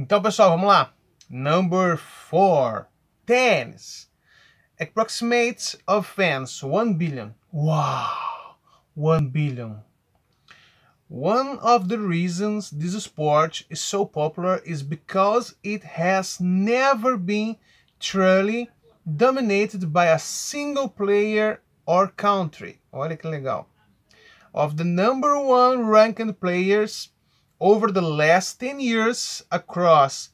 Então, pessoal, vamos lá. Number 4. Tens. Approximates of fans. 1 billion. Wow! 1 billion. One of the reasons this sport is so popular is because it has never been truly dominated by a single player or country. Olha que legal. Of the number one ranked players over the last 10 years across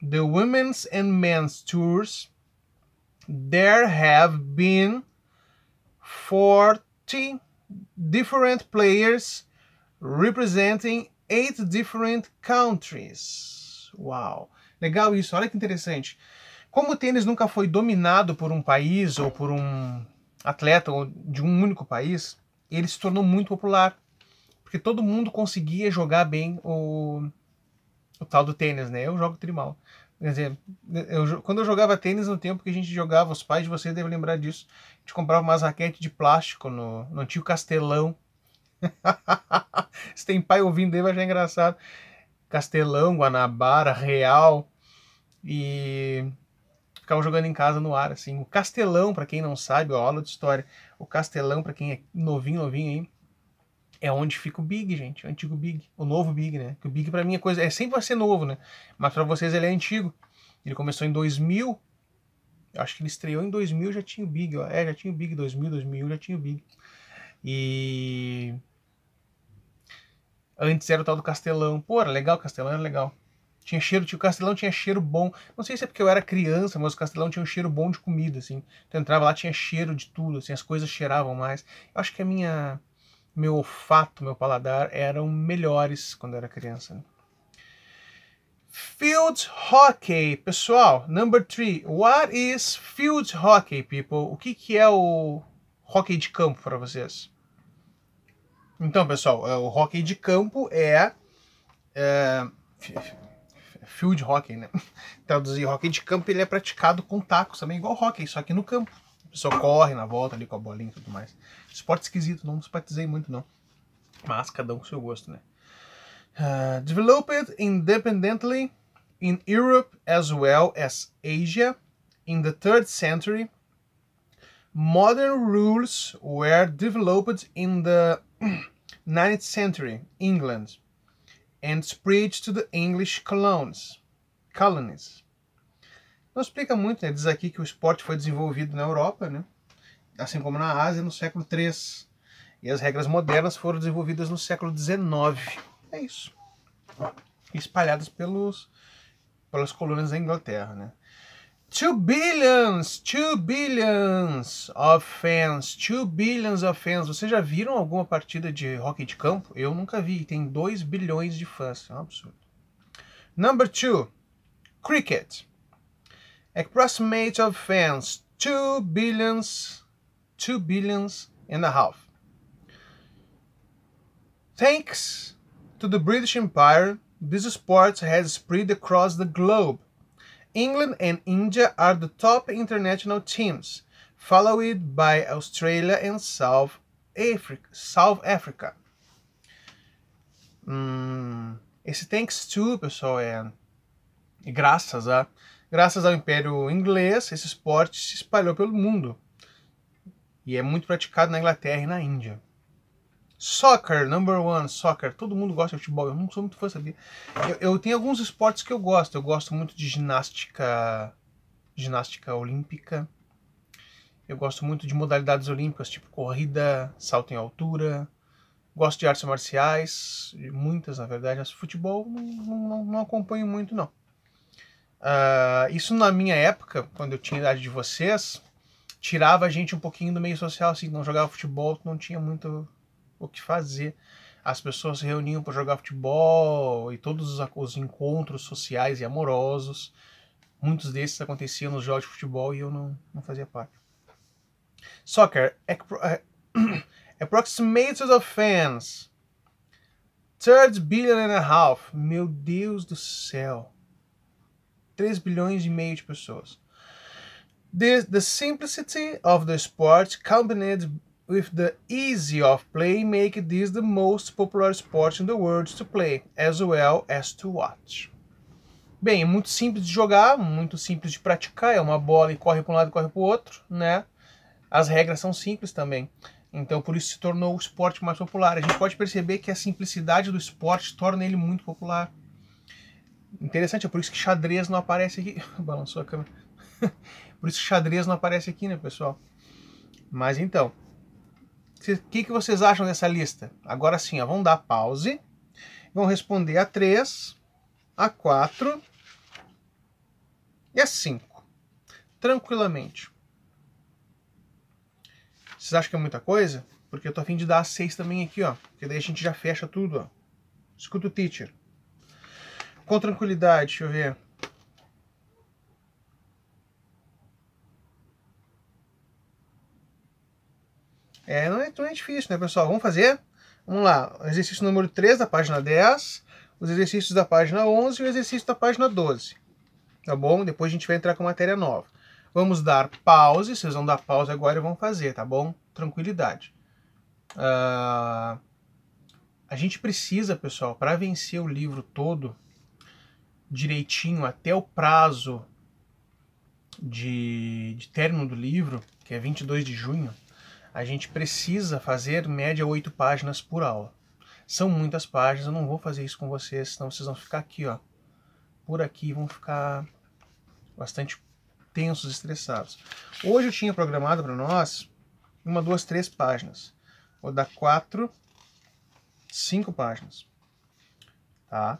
the women's and men's tours, there have been 40 different players representing eight different countries. Uau! Legal isso, olha que interessante. Como o tênis nunca foi dominado por um país ou por um atleta ou de um único país, ele se tornou muito popular. Porque todo mundo conseguia jogar bem o, o tal do tênis, né? Eu jogo trimal. Quer dizer, eu, quando eu jogava tênis no tempo que a gente jogava, os pais de vocês devem lembrar disso. A gente comprava umas raquetes de plástico no, no tio Castelão. Se tem pai ouvindo aí, vai achar engraçado. Castelão, Guanabara, Real. E ficava jogando em casa no ar, assim. O Castelão, para quem não sabe, ó, aula de história. O Castelão, para quem é novinho, novinho aí é onde fica o Big, gente. O antigo Big. O novo Big, né? Que o Big para mim é coisa. É sempre vai ser novo, né? Mas para vocês ele é antigo. Ele começou em 2000. Acho que ele estreou em 2000 já tinha o Big, ó. É, já tinha o Big. 2000, 2001 já tinha o Big. E. Antes era o tal do Castelão. Pô, era legal, Castelão era legal. Tinha cheiro, o Castelão tinha cheiro bom. Não sei se é porque eu era criança, mas o Castelão tinha um cheiro bom de comida, assim. Tu entrava lá, tinha cheiro de tudo, assim, as coisas cheiravam mais. Eu acho que a minha meu olfato, meu paladar eram melhores quando eu era criança. Né? Field hockey, pessoal. Number three. What is field hockey, people? O que, que é o hockey de campo para vocês? Então, pessoal, é, o hockey de campo é, é field hockey, né? Traduzir hockey de campo, ele é praticado com tacos também, igual hockey, só que no campo pessoa corre na volta ali com a bolinha e tudo mais. Esporte esquisito, não simpatizei muito não. Mas cada um com seu gosto, né? Uh, developed independently in Europe as well as Asia in the third century, modern rules were developed in the 9th century England and spread to the English colonies. colonies. Não explica muito, né? diz aqui que o esporte foi desenvolvido na Europa, né? assim como na Ásia, no século III. E as regras modernas foram desenvolvidas no século XIX. É isso. Espalhadas pelos, pelas colônias da Inglaterra. Né? Two billions, two billions of fans, two billions of fans. Vocês já viram alguma partida de hockey de campo? Eu nunca vi. Tem 2 bilhões de fãs. É um absurdo. Number two, cricket. approximate of fans, two billions, two billions and a half. Thanks to the British Empire, this sport has spread across the globe. England and India are the top international teams, followed by Australia and South Africa. South Africa. Hum, esse thanks to, pessoal, é graças a Graças ao Império Inglês, esse esporte se espalhou pelo mundo e é muito praticado na Inglaterra e na Índia. Soccer, number one, soccer. Todo mundo gosta de futebol. Eu não sou muito fã, sabia? Eu, eu tenho alguns esportes que eu gosto. Eu gosto muito de ginástica, ginástica olímpica. Eu gosto muito de modalidades olímpicas, tipo corrida, salto em altura. Gosto de artes marciais, muitas na verdade. Mas futebol não, não, não acompanho muito, não. Uh, isso na minha época, quando eu tinha idade de vocês, tirava a gente um pouquinho do meio social, assim, não jogava futebol, não tinha muito o que fazer. As pessoas se reuniam para jogar futebol e todos os, os, encontros sociais e amorosos, muitos desses aconteciam nos jogos de futebol e eu não, não fazia parte. Soccer, é é, é approximated of fans, third billion and a half, meu Deus do céu. 3 bilhões e meio de pessoas. the simplicity of the sport combined with the ease of play make this the most popular sport in the world to play, as well as to watch. Bem, é muito simples de jogar, muito simples de praticar, é uma bola e corre para um lado e corre para o outro, né? As regras são simples também. Então, por isso se tornou o esporte mais popular. A gente pode perceber que a simplicidade do esporte torna ele muito popular. Interessante, é por isso que xadrez não aparece aqui. Balançou a câmera. por isso que xadrez não aparece aqui, né, pessoal? Mas então, o que, que vocês acham dessa lista? Agora sim, ó, vão dar pause. Vão responder a 3, a 4 e a 5. Tranquilamente. Vocês acham que é muita coisa? Porque eu tô afim de dar a 6 também aqui, ó. Porque daí a gente já fecha tudo, ó. Escuta o teacher com tranquilidade, deixa eu ver. É, não é não é difícil, né, pessoal? Vamos fazer? Vamos lá. exercício número 3 da página 10, os exercícios da página 11 e o exercício da página 12. Tá bom? Depois a gente vai entrar com matéria nova. Vamos dar pause, vocês vão dar pause agora e vão fazer, tá bom? Tranquilidade. Uh... A gente precisa, pessoal, para vencer o livro todo, direitinho até o prazo de, de término do livro, que é 22 de junho, a gente precisa fazer média oito páginas por aula. São muitas páginas, eu não vou fazer isso com vocês, senão vocês vão ficar aqui, ó. Por aqui vão ficar bastante tensos, estressados. Hoje eu tinha programado para nós uma, duas, três páginas. Vou dar quatro, cinco páginas. Tá?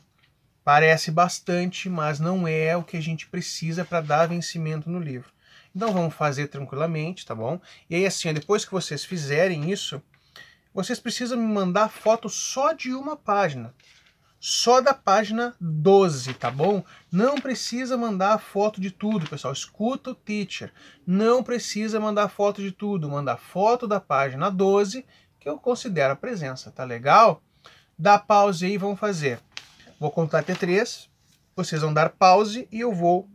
Parece bastante, mas não é o que a gente precisa para dar vencimento no livro. Então vamos fazer tranquilamente, tá bom? E aí assim, depois que vocês fizerem isso, vocês precisam me mandar foto só de uma página. Só da página 12, tá bom? Não precisa mandar foto de tudo, pessoal. Escuta o teacher. Não precisa mandar foto de tudo. Manda foto da página 12, que eu considero a presença, tá legal? Dá pause aí e vamos fazer. Vou contar até três, vocês vão dar pause e eu vou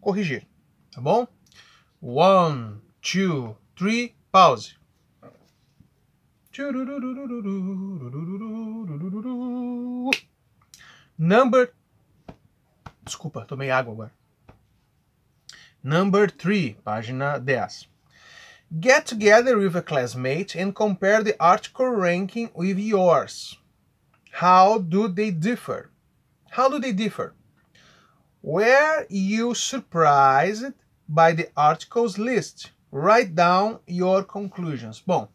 corrigir, tá bom? One, two, three, pause. Number. Desculpa, tomei água agora. Number 3, página 10. Get together with a classmate and compare the article ranking with yours. How do they differ? How do they differ? Were you surprised by the articles list? Write down your conclusions. Bom,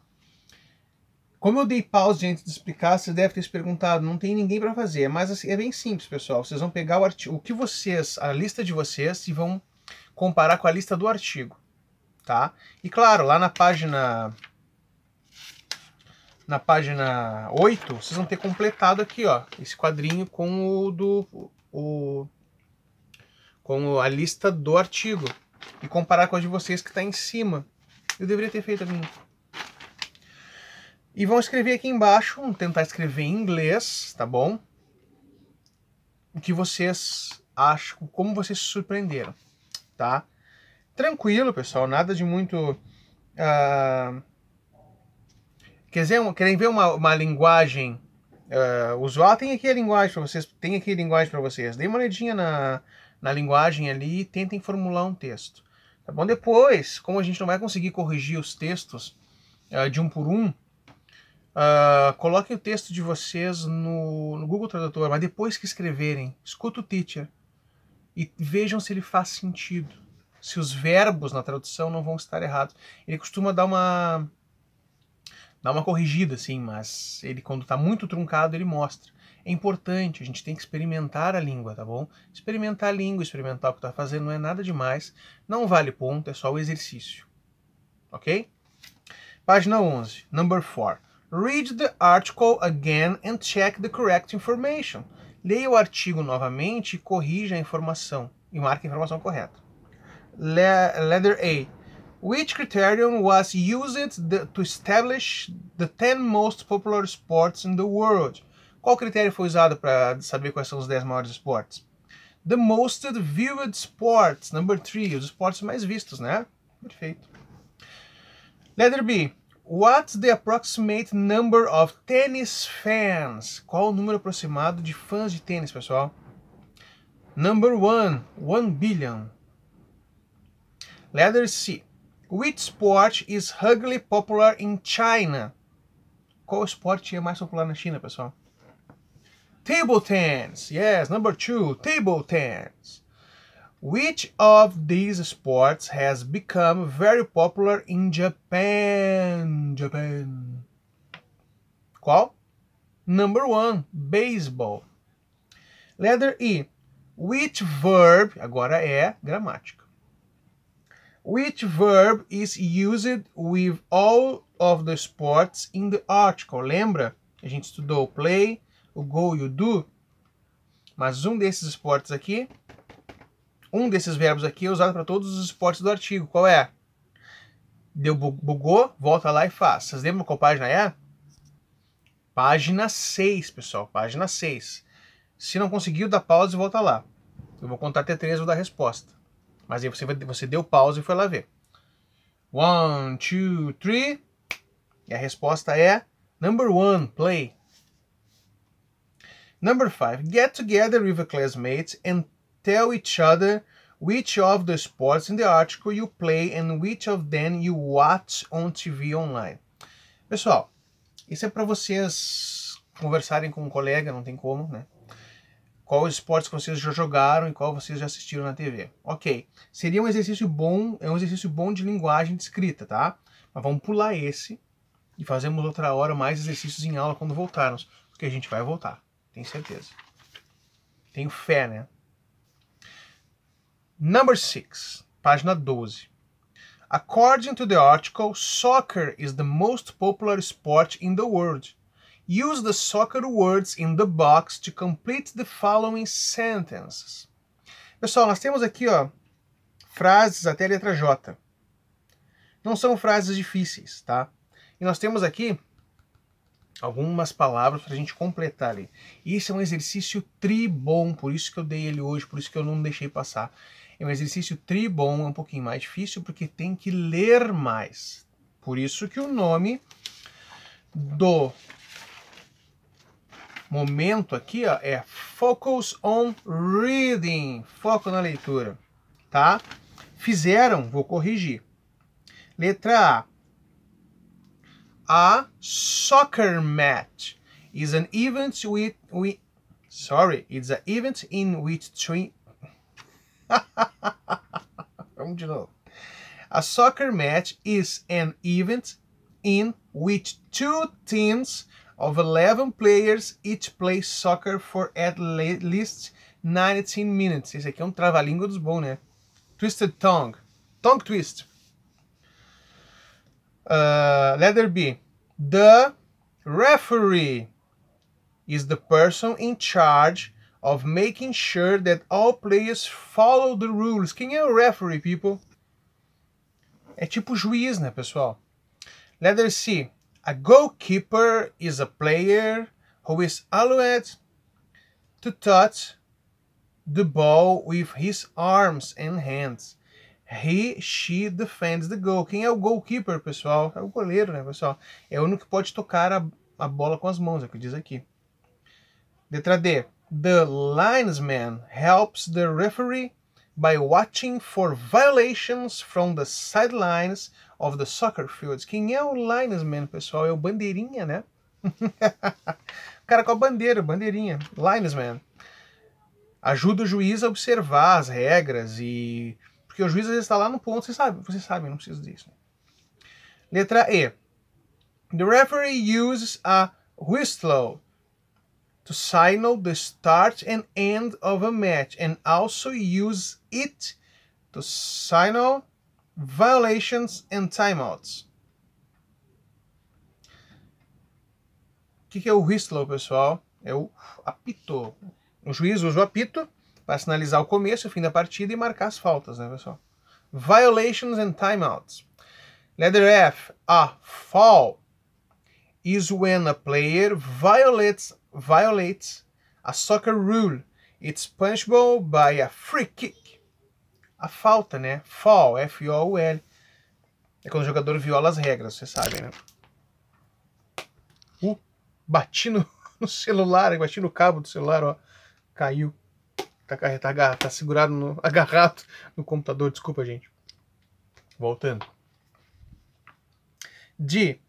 como eu dei pausa antes de explicar, vocês devem ter se perguntado, não tem ninguém para fazer, mas assim, é bem simples, pessoal. Vocês vão pegar o artigo, o que vocês, a lista de vocês e vão comparar com a lista do artigo, tá? E claro, lá na página na página 8, vocês vão ter completado aqui, ó, esse quadrinho com o do o com a lista do artigo e comparar com a de vocês que está em cima. Eu deveria ter feito a minha. E vão escrever aqui embaixo, vão tentar escrever em inglês, tá bom? O que vocês acham, como vocês se surpreenderam, tá? Tranquilo, pessoal, nada de muito uh Quer dizer, querem ver uma, uma linguagem uh, usual? Tem aqui a linguagem para vocês. Tem aqui a linguagem para vocês. Dê uma olhadinha na, na linguagem ali e tentem formular um texto. Tá bom? Depois, como a gente não vai conseguir corrigir os textos uh, de um por um, uh, ah, coloquem o texto de vocês no, no Google Tradutor, mas depois que escreverem, escuta o teacher e vejam se ele faz sentido. Se os verbos na tradução não vão estar errados. Ele costuma dar uma dá uma corrigida, sim, mas ele quando está muito truncado, ele mostra. É importante, a gente tem que experimentar a língua, tá bom? Experimentar a língua, experimentar o que está fazendo, não é nada demais, não vale ponto, é só o exercício. Ok? Página 11, number 4. Read the article again and check the correct information. Leia o artigo novamente e corrija a informação e marque a informação correta. Le letter A. Which criterion was used to establish the 10 most popular sports in the world? Qual critério foi usado para saber quais são os 10 maiores esportes? The most viewed sports, number 3, os esportes mais vistos, né? Perfeito. Letter B. What's the approximate number of tennis fans? Qual o número aproximado de fãs de tênis, pessoal? Number 1, 1 billion. Letter C. Which sport is hugly popular in China? Qual esporte é mais popular na China, pessoal? Table tennis. Yes, number two, table tennis. Which of these sports has become very popular in Japan? Japan. Qual? Number one, baseball. Letter E. Which verb, agora é gramática. Which verb is used with all of the sports in the article? Lembra? A gente estudou o play, o go e o do. Mas um desses esportes aqui, um desses verbos aqui é usado para todos os esportes do artigo. Qual é? Deu bugou, volta lá e faz. Vocês lembram qual página é? Página 6, pessoal. Página 6. Se não conseguiu, dá pausa e volta lá. Eu vou contar até 3 e vou dar a resposta. Mas aí você, você deu pausa e foi lá ver. One, two, three. E a resposta é number one, play. Number five, get together with your classmates and tell each other which of the sports in the article you play and which of them you watch on TV online. Pessoal, isso é para vocês conversarem com um colega, não tem como, né? qual esportes vocês já jogaram e qual vocês já assistiram na TV. Ok, seria um exercício bom, é um exercício bom de linguagem de escrita, tá? Mas vamos pular esse e fazemos outra hora mais exercícios em aula quando voltarmos, porque a gente vai voltar, tenho certeza. Tenho fé, né? Number 6, página 12. According to the article, soccer is the most popular sport in the world. Use the soccer words in the box to complete the following sentences. Pessoal, nós temos aqui ó, frases até a letra J. Não são frases difíceis, tá? E nós temos aqui algumas palavras para a gente completar ali. Isso é um exercício tribom, por isso que eu dei ele hoje, por isso que eu não deixei passar. É um exercício tribom, é um pouquinho mais difícil porque tem que ler mais. Por isso que o nome do momento aqui ó, é focus on reading, foco na leitura, tá? Fizeram, vou corrigir. Letra A. A soccer match is an event with, with sorry, it's an event in which three Vamos de novo. A soccer match is an event in which two teams Of 11 players, each plays soccer for at least 19 minutes. Esse aqui é um trava-língua dos bons, né? Twisted Tongue. Tongue Twist. Uh, letter B. The referee is the person in charge of making sure that all players follow the rules. Quem é o referee, people? É tipo juiz, né, pessoal? Letter C. A goalkeeper is a player who is allowed to touch the ball with his arms and hands. He, she defends the goal. Quem é o goalkeeper, pessoal? É o goleiro, né, pessoal? É o único que pode tocar a, a bola com as mãos, é o que diz aqui. Letra D. The linesman helps the referee by watching for violations from the sidelines of the soccer fields. Quem é o linesman, pessoal? É o bandeirinha, né? o cara com a bandeira, bandeirinha, linesman. Ajuda o juiz a observar as regras e... Porque o juiz às vezes está lá no ponto, vocês sabem, vocês sabem, não precisa disso. Letra E. The referee uses a whistle to signal the start and end of a match and also use it to signal violations and timeouts. O que, que é o whistle, pessoal? É o apito. O juiz usa o apito para sinalizar o começo e o fim da partida e marcar as faltas, né, pessoal? Violations and timeouts. Letter F. A foul is when a player violates violates a soccer rule. It's punishable by a free kick. A falta, né? Fall, F-O-U-L. É quando o jogador viola as regras, vocês sabem, né? Uh, bati no, no celular, bati no cabo do celular, ó. Caiu. Tá, tá, tá segurado, no, agarrado no computador, desculpa, gente. Voltando. D.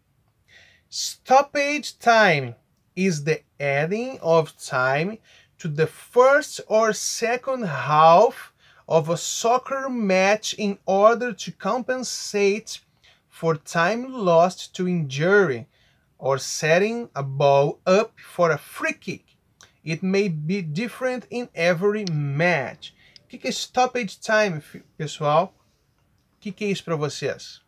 Stoppage time. is the adding of time to the first or second half of a soccer match in order to compensate for time lost to injury or setting a ball up for a free kick. It may be different in every match. O que, que é stoppage time, pessoal? O que, que é isso para vocês?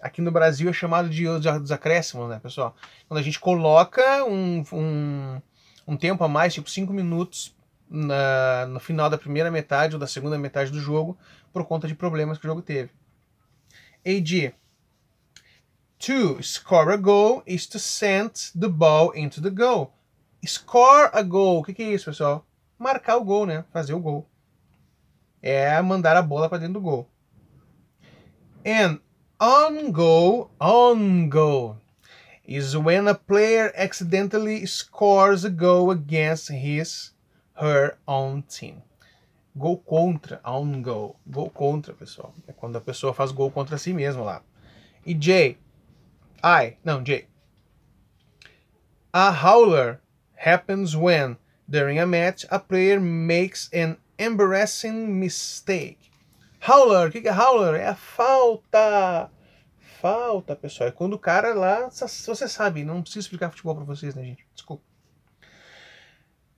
Aqui no Brasil é chamado de dos acréscimos, né, pessoal? Quando a gente coloca um, um, um tempo a mais, tipo 5 minutos, na, no final da primeira metade ou da segunda metade do jogo, por conta de problemas que o jogo teve. AD. To score a goal is to send the ball into the goal. Score a goal. O que, que é isso, pessoal? Marcar o gol, né? Fazer o gol. É mandar a bola para dentro do gol. And on goal, on goal is when a player accidentally scores a goal against his, her own team. Gol contra, on goal. Gol contra, pessoal. É quando a pessoa faz gol contra si mesmo lá. E J, I, não, J. A howler happens when, during a match, a player makes an embarrassing mistake. Howler, o que é howler? É a falta. Falta, pessoal. É quando o cara é lá. Você sabe, não preciso explicar futebol para vocês, né, gente? Desculpa.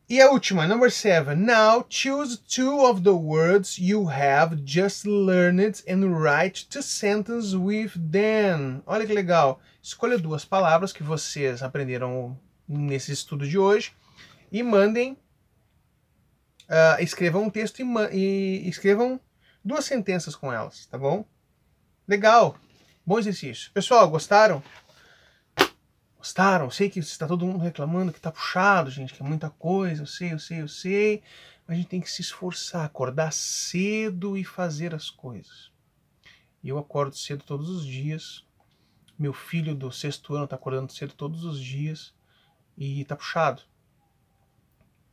E a última, number seven. Now choose two of the words you have just learned and write two sentences with them. Olha que legal. Escolha duas palavras que vocês aprenderam nesse estudo de hoje e mandem. Uh, escrevam um texto e, e escrevam duas sentenças com elas, tá bom? Legal, bom exercício. Pessoal, gostaram? Gostaram? sei que está todo mundo reclamando que está puxado, gente, que é muita coisa, eu sei, eu sei, eu sei. Mas a gente tem que se esforçar, acordar cedo e fazer as coisas. E eu acordo cedo todos os dias. Meu filho do sexto ano está acordando cedo todos os dias e está puxado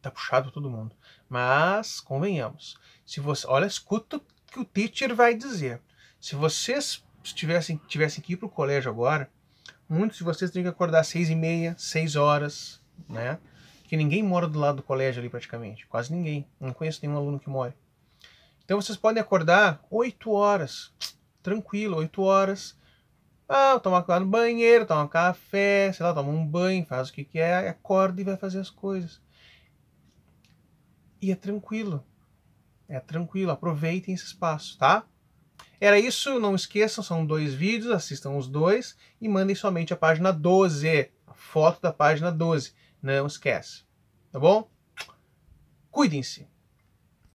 tá puxado todo mundo. Mas, convenhamos, se você. Olha, escuta que o teacher vai dizer. Se vocês tivessem, tivessem que ir para o colégio agora, muitos de vocês teriam que acordar às seis e meia, seis horas, né? Que ninguém mora do lado do colégio ali praticamente, quase ninguém. Não conheço nenhum aluno que mora. Então vocês podem acordar oito horas, tranquilo, oito horas. Ah, tomar lá no banheiro, tomar um café, sei lá, tomar um banho, faz o que quer, acorda e vai fazer as coisas. E é tranquilo. É tranquilo, aproveitem esse espaço, tá? Era isso, não esqueçam, são dois vídeos, assistam os dois e mandem somente a página 12, a foto da página 12. Não esquece, tá bom? Cuidem-se!